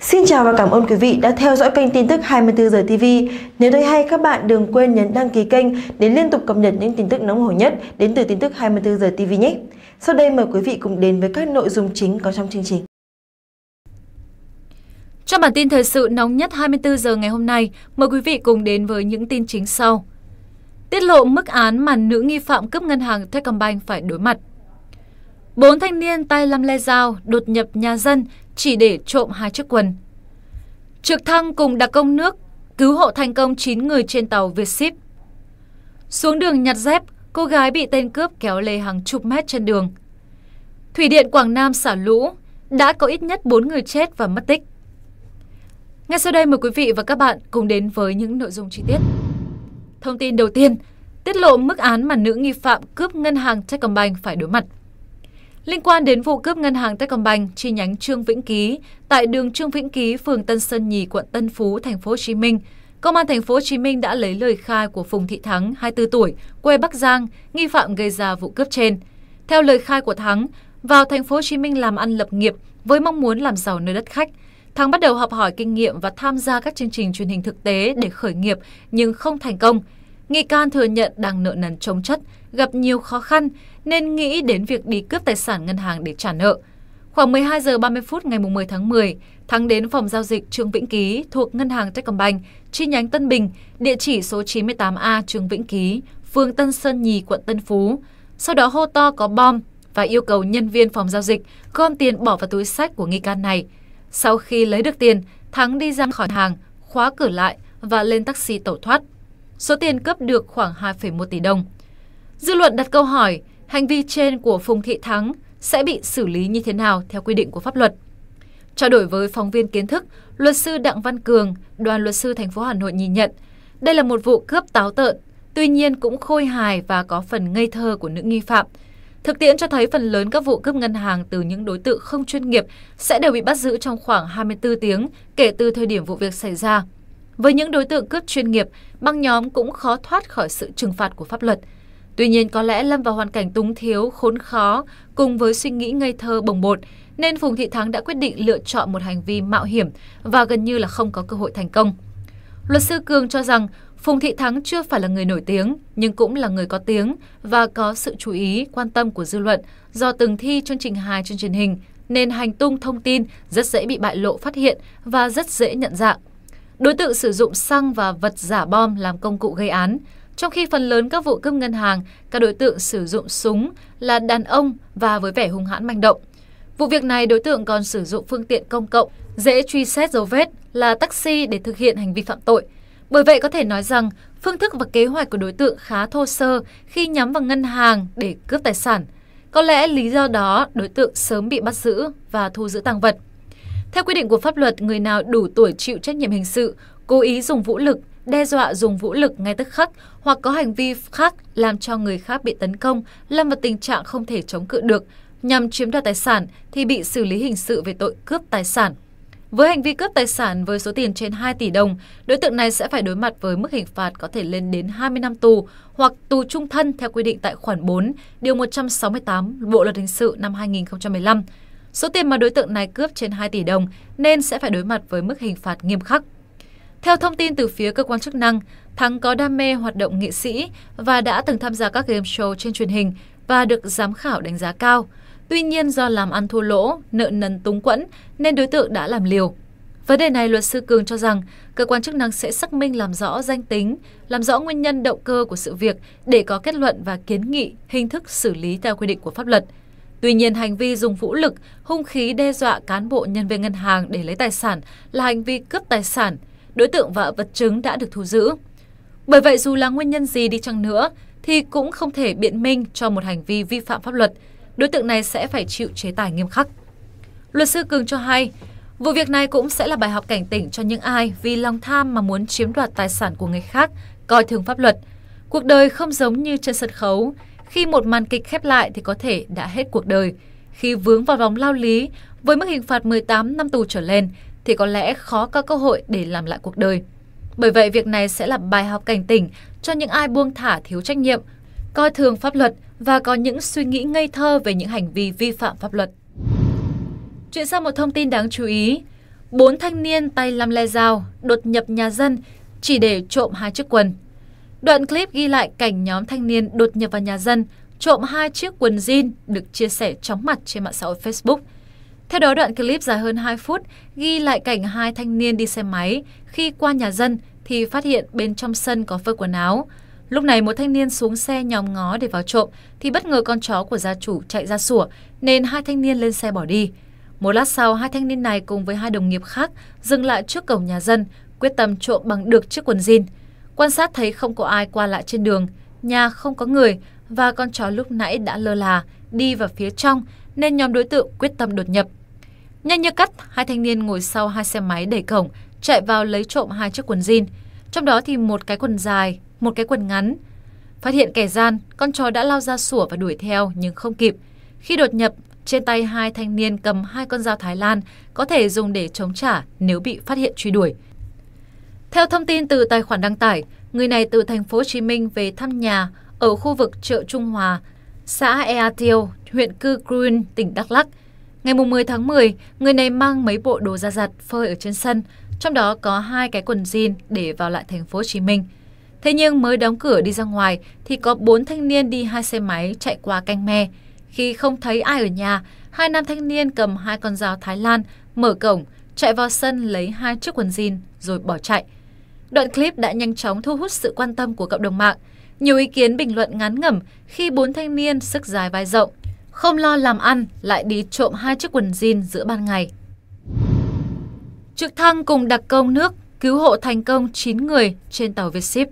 Xin chào và cảm ơn quý vị đã theo dõi kênh tin tức 24 giờ TV. Nếu thấy hay các bạn đừng quên nhấn đăng ký kênh để liên tục cập nhật những tin tức nóng hổi nhất đến từ tin tức 24 giờ TV nhé. Sau đây mời quý vị cùng đến với các nội dung chính có trong chương trình. Trong bản tin thời sự nóng nhất 24 giờ ngày hôm nay, mời quý vị cùng đến với những tin chính sau. Tiết lộ mức án mà nữ nghi phạm cướp ngân hàng Techcombank phải đối mặt. Bốn thanh niên tay lăm le dao đột nhập nhà dân chỉ để trộm hai chiếc quần. Trực thăng cùng đặc công nước cứu hộ thành công 9 người trên tàu Vietship. Xuống đường nhặt dép, cô gái bị tên cướp kéo lê hàng chục mét trên đường. Thủy điện Quảng Nam xả lũ, đã có ít nhất 4 người chết và mất tích. Ngay sau đây mời quý vị và các bạn cùng đến với những nội dung chi tiết. Thông tin đầu tiên, tiết lộ mức án mà nữ nghi phạm cướp ngân hàng Techcombank phải đối mặt. Liên quan đến vụ cướp ngân hàng Techcombank chi nhánh Trương Vĩnh Ký tại đường Trương Vĩnh Ký, phường Tân Sơn Nhì, quận Tân Phú, thành phố Hồ Chí Minh, Công an thành phố Hồ Chí Minh đã lấy lời khai của Phùng Thị Thắng, 24 tuổi, quê Bắc Giang, nghi phạm gây ra vụ cướp trên. Theo lời khai của Thắng, vào thành phố Hồ Chí Minh làm ăn lập nghiệp với mong muốn làm giàu nơi đất khách. Thắng bắt đầu học hỏi kinh nghiệm và tham gia các chương trình truyền hình thực tế để khởi nghiệp nhưng không thành công. Nghi can thừa nhận đang nợ nần chống chất gặp nhiều khó khăn nên nghĩ đến việc đi cướp tài sản ngân hàng để trả nợ. Khoảng 12 giờ 30 phút ngày 10 tháng 10, Thắng đến phòng giao dịch Trương Vĩnh Ký thuộc Ngân hàng Techcombank, chi nhánh Tân Bình, địa chỉ số 98A Trương Vĩnh Ký, phường Tân Sơn Nhì, quận Tân Phú. Sau đó hô to có bom và yêu cầu nhân viên phòng giao dịch gom tiền bỏ vào túi sách của nghi can này. Sau khi lấy được tiền, Thắng đi ra khỏi hàng, khóa cửa lại và lên taxi tẩu thoát. Số tiền cướp được khoảng 2,1 tỷ đồng. Dư luận đặt câu hỏi, hành vi trên của Phùng Thị Thắng sẽ bị xử lý như thế nào theo quy định của pháp luật. Trao đổi với phóng viên kiến thức, luật sư Đặng Văn Cường, đoàn luật sư thành phố Hà Nội nhìn nhận, đây là một vụ cướp táo tợn, tuy nhiên cũng khôi hài và có phần ngây thơ của nữ nghi phạm. Thực tiễn cho thấy phần lớn các vụ cướp ngân hàng từ những đối tượng không chuyên nghiệp sẽ đều bị bắt giữ trong khoảng 24 tiếng kể từ thời điểm vụ việc xảy ra. Với những đối tượng cướp chuyên nghiệp, băng nhóm cũng khó thoát khỏi sự trừng phạt của pháp luật – Tuy nhiên có lẽ lâm vào hoàn cảnh túng thiếu, khốn khó cùng với suy nghĩ ngây thơ bồng bột nên Phùng Thị Thắng đã quyết định lựa chọn một hành vi mạo hiểm và gần như là không có cơ hội thành công. Luật sư Cường cho rằng Phùng Thị Thắng chưa phải là người nổi tiếng nhưng cũng là người có tiếng và có sự chú ý, quan tâm của dư luận do từng thi chương trình hài trên truyền hình nên hành tung thông tin rất dễ bị bại lộ phát hiện và rất dễ nhận dạng. Đối tượng sử dụng xăng và vật giả bom làm công cụ gây án, trong khi phần lớn các vụ cướp ngân hàng, các đối tượng sử dụng súng là đàn ông và với vẻ hung hãn manh động. Vụ việc này đối tượng còn sử dụng phương tiện công cộng, dễ truy xét dấu vết là taxi để thực hiện hành vi phạm tội. Bởi vậy có thể nói rằng phương thức và kế hoạch của đối tượng khá thô sơ khi nhắm vào ngân hàng để cướp tài sản. Có lẽ lý do đó đối tượng sớm bị bắt giữ và thu giữ tăng vật. Theo quy định của pháp luật, người nào đủ tuổi chịu trách nhiệm hình sự, cố ý dùng vũ lực đe dọa dùng vũ lực ngay tức khắc hoặc có hành vi khác làm cho người khác bị tấn công, lâm vào tình trạng không thể chống cự được, nhằm chiếm đoạt tài sản thì bị xử lý hình sự về tội cướp tài sản. Với hành vi cướp tài sản với số tiền trên 2 tỷ đồng, đối tượng này sẽ phải đối mặt với mức hình phạt có thể lên đến 20 năm tù hoặc tù trung thân theo quy định tại khoản 4, điều 168 Bộ luật hình sự năm 2015. Số tiền mà đối tượng này cướp trên 2 tỷ đồng nên sẽ phải đối mặt với mức hình phạt nghiêm khắc. Theo thông tin từ phía cơ quan chức năng, Thắng có đam mê hoạt động nghệ sĩ và đã từng tham gia các game show trên truyền hình và được giám khảo đánh giá cao. Tuy nhiên do làm ăn thua lỗ, nợ nần túng quẫn nên đối tượng đã làm liều. Vấn đề này luật sư Cường cho rằng cơ quan chức năng sẽ xác minh làm rõ danh tính, làm rõ nguyên nhân động cơ của sự việc để có kết luận và kiến nghị hình thức xử lý theo quy định của pháp luật. Tuy nhiên, hành vi dùng vũ lực, hung khí đe dọa cán bộ nhân viên ngân hàng để lấy tài sản là hành vi cướp tài sản – đối tượng và vật chứng đã được thu giữ. Bởi vậy dù là nguyên nhân gì đi chăng nữa thì cũng không thể biện minh cho một hành vi vi phạm pháp luật, đối tượng này sẽ phải chịu chế tài nghiêm khắc. Luật sư Cường cho hay, vụ việc này cũng sẽ là bài học cảnh tỉnh cho những ai vì lòng tham mà muốn chiếm đoạt tài sản của người khác, coi thường pháp luật. Cuộc đời không giống như trên sân khấu, khi một màn kịch khép lại thì có thể đã hết cuộc đời. Khi vướng vào vòng lao lý với mức hình phạt 18 năm tù trở lên thì có lẽ khó có cơ hội để làm lại cuộc đời. Bởi vậy việc này sẽ là bài học cảnh tỉnh cho những ai buông thả thiếu trách nhiệm, coi thường pháp luật và có những suy nghĩ ngây thơ về những hành vi vi phạm pháp luật. Chuyển sang một thông tin đáng chú ý. Bốn thanh niên tay lăm le dao đột nhập nhà dân chỉ để trộm hai chiếc quần. Đoạn clip ghi lại cảnh nhóm thanh niên đột nhập vào nhà dân, trộm hai chiếc quần jean được chia sẻ chóng mặt trên mạng xã hội Facebook – theo đó, đoạn clip dài hơn 2 phút ghi lại cảnh hai thanh niên đi xe máy. Khi qua nhà dân thì phát hiện bên trong sân có phơi quần áo. Lúc này một thanh niên xuống xe nhòm ngó để vào trộm thì bất ngờ con chó của gia chủ chạy ra sủa nên hai thanh niên lên xe bỏ đi. Một lát sau, hai thanh niên này cùng với hai đồng nghiệp khác dừng lại trước cổng nhà dân, quyết tâm trộm bằng được chiếc quần jean. Quan sát thấy không có ai qua lại trên đường, nhà không có người và con chó lúc nãy đã lơ là, đi vào phía trong nên nhóm đối tượng quyết tâm đột nhập. Nhanh như cắt, hai thanh niên ngồi sau hai xe máy đẩy cổng, chạy vào lấy trộm hai chiếc quần jean. Trong đó thì một cái quần dài, một cái quần ngắn. Phát hiện kẻ gian, con chó đã lao ra sủa và đuổi theo nhưng không kịp. Khi đột nhập, trên tay hai thanh niên cầm hai con dao Thái Lan có thể dùng để chống trả nếu bị phát hiện truy đuổi. Theo thông tin từ tài khoản đăng tải, người này từ thành phố Hồ Chí Minh về thăm nhà ở khu vực chợ Trung Hòa, xã Ea Tiêu, huyện Cư Cruin, tỉnh Đắk Lắk. Ngày 10 tháng 10, người này mang mấy bộ đồ da giặt phơi ở trên sân, trong đó có hai cái quần jean để vào lại thành phố Hồ Chí Minh. Thế nhưng mới đóng cửa đi ra ngoài thì có bốn thanh niên đi hai xe máy chạy qua canh me. Khi không thấy ai ở nhà, hai nam thanh niên cầm hai con dao Thái Lan, mở cổng, chạy vào sân lấy hai chiếc quần jean rồi bỏ chạy. Đoạn clip đã nhanh chóng thu hút sự quan tâm của cộng đồng mạng. Nhiều ý kiến bình luận ngắn ngẩm khi bốn thanh niên sức dài vai rộng, không lo làm ăn, lại đi trộm hai chiếc quần jean giữa ban ngày. Trực thăng cùng đặc công nước cứu hộ thành công 9 người trên tàu Vietship.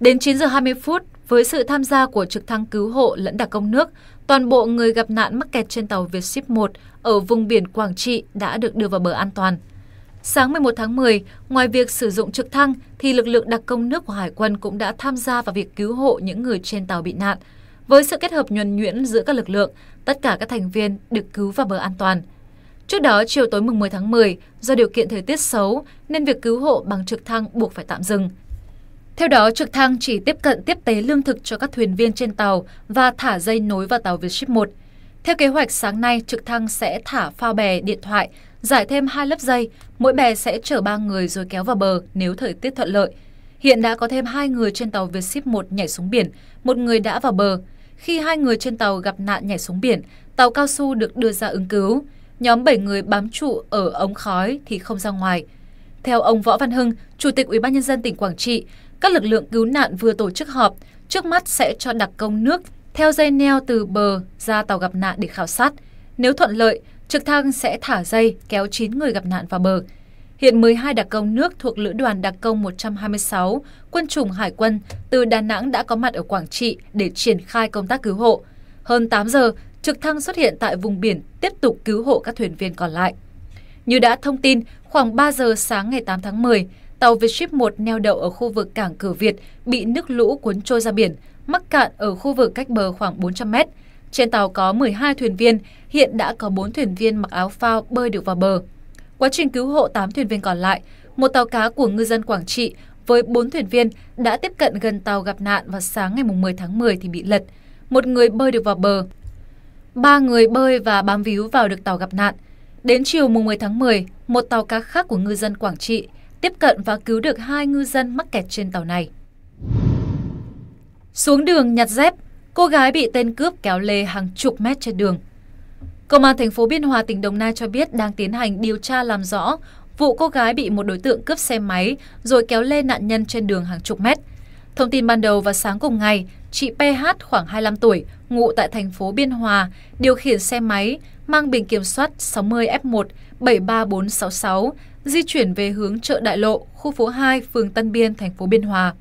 Đến 9 giờ 20 phút, với sự tham gia của trực thăng cứu hộ lẫn đặc công nước, toàn bộ người gặp nạn mắc kẹt trên tàu Vietship 1 ở vùng biển Quảng Trị đã được đưa vào bờ an toàn. Sáng 11 tháng 10, ngoài việc sử dụng trực thăng thì lực lượng đặc công nước của Hải quân cũng đã tham gia vào việc cứu hộ những người trên tàu bị nạn – với sự kết hợp nhuần nhuyễn giữa các lực lượng, tất cả các thành viên được cứu vào bờ an toàn. Trước đó, chiều tối mùng 10 tháng 10, do điều kiện thời tiết xấu nên việc cứu hộ bằng trực thăng buộc phải tạm dừng. Theo đó, trực thăng chỉ tiếp cận tiếp tế lương thực cho các thuyền viên trên tàu và thả dây nối vào tàu Vietship 1. Theo kế hoạch, sáng nay trực thăng sẽ thả phao bè điện thoại, giải thêm hai lớp dây, mỗi bè sẽ chở 3 người rồi kéo vào bờ nếu thời tiết thuận lợi. Hiện đã có thêm hai người trên tàu Vietship 1 nhảy xuống biển, một người đã vào bờ khi hai người trên tàu gặp nạn nhảy xuống biển, tàu cao su được đưa ra ứng cứu. Nhóm 7 người bám trụ ở ống khói thì không ra ngoài. Theo ông Võ Văn Hưng, Chủ tịch UBND tỉnh Quảng Trị, các lực lượng cứu nạn vừa tổ chức họp, trước mắt sẽ cho đặc công nước theo dây neo từ bờ ra tàu gặp nạn để khảo sát. Nếu thuận lợi, trực thăng sẽ thả dây kéo 9 người gặp nạn vào bờ. Hiện 12 đặc công nước thuộc Lữ đoàn Đặc công 126, quân chủng Hải quân từ Đà Nẵng đã có mặt ở Quảng Trị để triển khai công tác cứu hộ. Hơn 8 giờ, trực thăng xuất hiện tại vùng biển tiếp tục cứu hộ các thuyền viên còn lại. Như đã thông tin, khoảng 3 giờ sáng ngày 8 tháng 10, tàu Vietship 1 neo đậu ở khu vực cảng cửa Việt bị nước lũ cuốn trôi ra biển, mắc cạn ở khu vực cách bờ khoảng 400 mét. Trên tàu có 12 thuyền viên, hiện đã có 4 thuyền viên mặc áo phao bơi được vào bờ. Quá trình cứu hộ 8 thuyền viên còn lại, một tàu cá của ngư dân Quảng Trị với 4 thuyền viên đã tiếp cận gần tàu gặp nạn vào sáng ngày 10 tháng 10 thì bị lật. Một người bơi được vào bờ. Ba người bơi và bám víu vào được tàu gặp nạn. Đến chiều 10 tháng 10, một tàu cá khác của ngư dân Quảng Trị tiếp cận và cứu được hai ngư dân mắc kẹt trên tàu này. Xuống đường nhặt dép, cô gái bị tên cướp kéo lê hàng chục mét trên đường. Công an thành phố Biên Hòa, tỉnh Đồng Nai cho biết đang tiến hành điều tra làm rõ vụ cô gái bị một đối tượng cướp xe máy rồi kéo lê nạn nhân trên đường hàng chục mét. Thông tin ban đầu vào sáng cùng ngày, chị PH khoảng 25 tuổi, ngụ tại thành phố Biên Hòa, điều khiển xe máy mang biển kiểm soát 60F1 73466 di chuyển về hướng chợ Đại Lộ, khu phố 2, phường Tân Biên, thành phố Biên Hòa.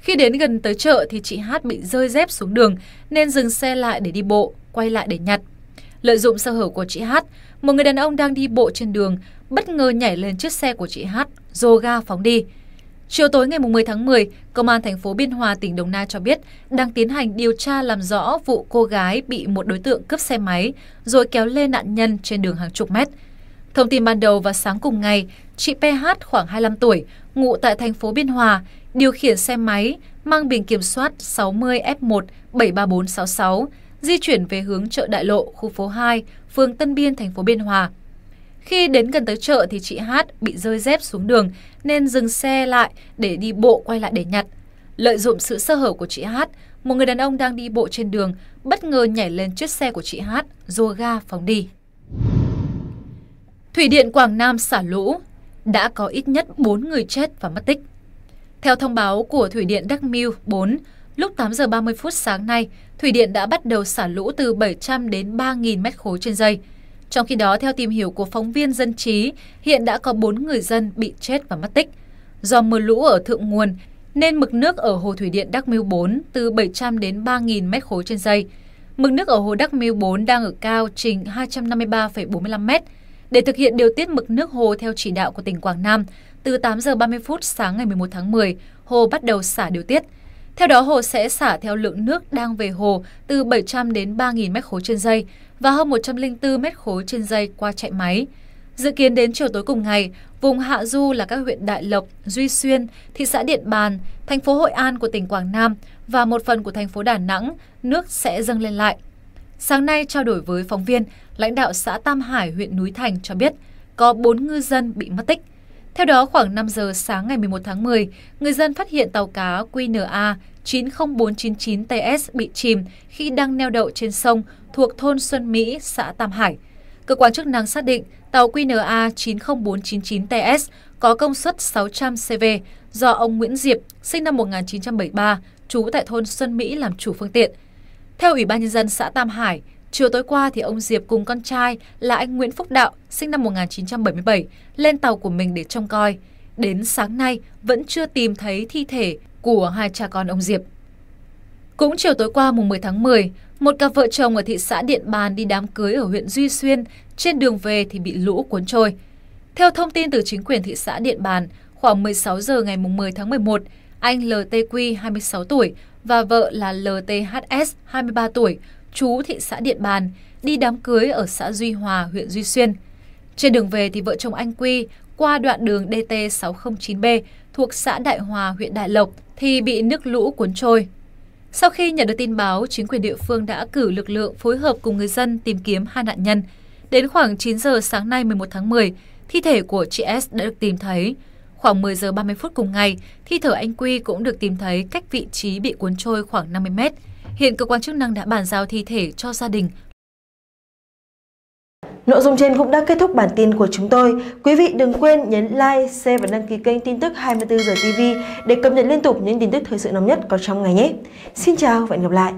Khi đến gần tới chợ thì chị Hát bị rơi dép xuống đường nên dừng xe lại để đi bộ, quay lại để nhặt. Lợi dụng sơ hở của chị Hát, một người đàn ông đang đi bộ trên đường bất ngờ nhảy lên chiếc xe của chị Hát, dồ ga phóng đi. Chiều tối ngày 10 tháng 10, Công an thành phố Biên Hòa, tỉnh Đồng Nai cho biết đang tiến hành điều tra làm rõ vụ cô gái bị một đối tượng cướp xe máy rồi kéo lê nạn nhân trên đường hàng chục mét. Thông tin ban đầu vào sáng cùng ngày, chị PH khoảng 25 tuổi, ngụ tại thành phố Biên Hòa, điều khiển xe máy mang biển kiểm soát 60F1 73466 di chuyển về hướng chợ Đại Lộ, khu phố 2, phường Tân Biên, thành phố Biên Hòa. Khi đến gần tới chợ thì chị Hát bị rơi dép xuống đường nên dừng xe lại để đi bộ quay lại để nhặt. Lợi dụng sự sơ hở của chị Hát, một người đàn ông đang đi bộ trên đường bất ngờ nhảy lên chiếc xe của chị Hát, rô ga phóng đi. Thủy điện Quảng Nam xả lũ, đã có ít nhất 4 người chết và mất tích. Theo thông báo của Thủy điện Đắc Miu 4, Lúc 8 giờ 30 phút sáng nay, thủy điện đã bắt đầu xả lũ từ 700 đến 3.000 mét khối trên giây. Trong khi đó, theo tìm hiểu của phóng viên dân trí, hiện đã có 4 người dân bị chết và mất tích. Do mưa lũ ở thượng nguồn, nên mực nước ở hồ thủy điện Đắc Miêu 4 từ 700 đến 3.000 mét khối trên giây. Mực nước ở hồ Đắc Miêu 4 đang ở cao trình 253,45 mét. Để thực hiện điều tiết mực nước hồ theo chỉ đạo của tỉnh Quảng Nam, từ 8 giờ 30 phút sáng ngày 11 tháng 10, hồ bắt đầu xả điều tiết – theo đó, hồ sẽ xả theo lượng nước đang về hồ từ 700 đến 3.000 m khối trên dây và hơn 104 m khối trên dây qua chạy máy. Dự kiến đến chiều tối cùng ngày, vùng hạ du là các huyện Đại Lộc, Duy Xuyên, thị xã Điện Bàn, thành phố Hội An của tỉnh Quảng Nam và một phần của thành phố Đà Nẵng, nước sẽ dâng lên lại. Sáng nay trao đổi với phóng viên, lãnh đạo xã Tam Hải, huyện Núi Thành cho biết có 4 ngư dân bị mất tích. Theo đó, khoảng 5 giờ sáng ngày 11 tháng 10, người dân phát hiện tàu cá QNA 90499 TS bị chìm khi đang neo đậu trên sông thuộc thôn Xuân Mỹ, xã Tam Hải. Cơ quan chức năng xác định tàu QNA 90499 TS có công suất 600 CV do ông Nguyễn Diệp, sinh năm 1973, trú tại thôn Xuân Mỹ làm chủ phương tiện. Theo Ủy ban Nhân dân xã Tam Hải, Chiều tối qua thì ông Diệp cùng con trai là anh Nguyễn Phúc Đạo, sinh năm 1977, lên tàu của mình để trông coi. Đến sáng nay vẫn chưa tìm thấy thi thể của hai cha con ông Diệp. Cũng chiều tối qua mùng 10 tháng 10, một cặp vợ chồng ở thị xã Điện Bàn đi đám cưới ở huyện Duy Xuyên, trên đường về thì bị lũ cuốn trôi. Theo thông tin từ chính quyền thị xã Điện Bàn, khoảng 16 giờ ngày mùng 10 tháng 11, anh LTQ 26 tuổi và vợ là LTHS 23 tuổi chú thị xã Điện Bàn, đi đám cưới ở xã Duy Hòa, huyện Duy Xuyên. Trên đường về thì vợ chồng anh Quy qua đoạn đường DT609B thuộc xã Đại Hòa, huyện Đại Lộc thì bị nước lũ cuốn trôi. Sau khi nhận được tin báo, chính quyền địa phương đã cử lực lượng phối hợp cùng người dân tìm kiếm hai nạn nhân. Đến khoảng 9 giờ sáng nay 11 tháng 10, thi thể của chị S đã được tìm thấy. Khoảng 10 giờ 30 phút cùng ngày, thi thể anh Quy cũng được tìm thấy cách vị trí bị cuốn trôi khoảng 50 mét. Hiện cơ quan chức năng đã bàn giao thi thể cho gia đình. Nội dung trên cũng đã kết thúc bản tin của chúng tôi. Quý vị đừng quên nhấn like, share và đăng ký kênh tin tức 24 giờ TV để cập nhật liên tục những tin tức thời sự nóng nhất có trong ngày nhé. Xin chào và hẹn gặp lại.